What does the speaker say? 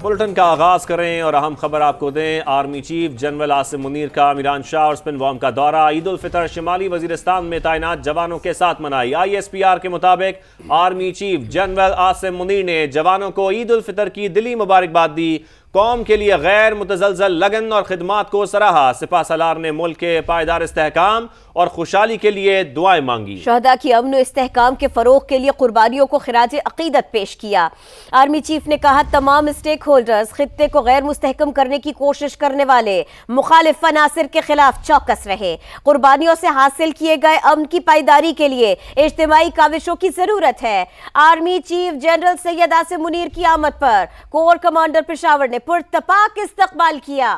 bulletin का आगाज करें और अहम खबर आपको दें army chief general Asim Munir का मीरान शाह और स्पिन वॉम का दौरा ईद उल फितर शिमाली वजीरस्तान में तैनात जवानों के साथ मनाई आई एस पी आर के मुताबिक army chief general Asim Munir ने जवानों को ईद उल फितर की दिली मुबारकबाद दी कौम के लिए गैर मुतजलजल लगन और खदमात को सराहा सिपा सलार ने मुल्क के पायदार इसकाम और खुशहाली के लिए दुआएं मांगी शहदा की अमन इसकाम के फरोग के लिए कुर्बानियों को खराज अकीदत पेश किया आर्मी चीफ ने कहा तमाम स्टेक होल्डर्स खत्े को गैर मुस्तकम करने की कोशिश करने वाले मुखालिफ अनासर के खिलाफ चौकस रहे कुर्बानियों से हासिल किए गए अमन की पायदारी के लिए इज्तमी काविशों की जरूरत है army chief general Syed Asim Munir की आमद पर कोर कमांडर पिशावर ने पर तपाक इस्तकबाल किया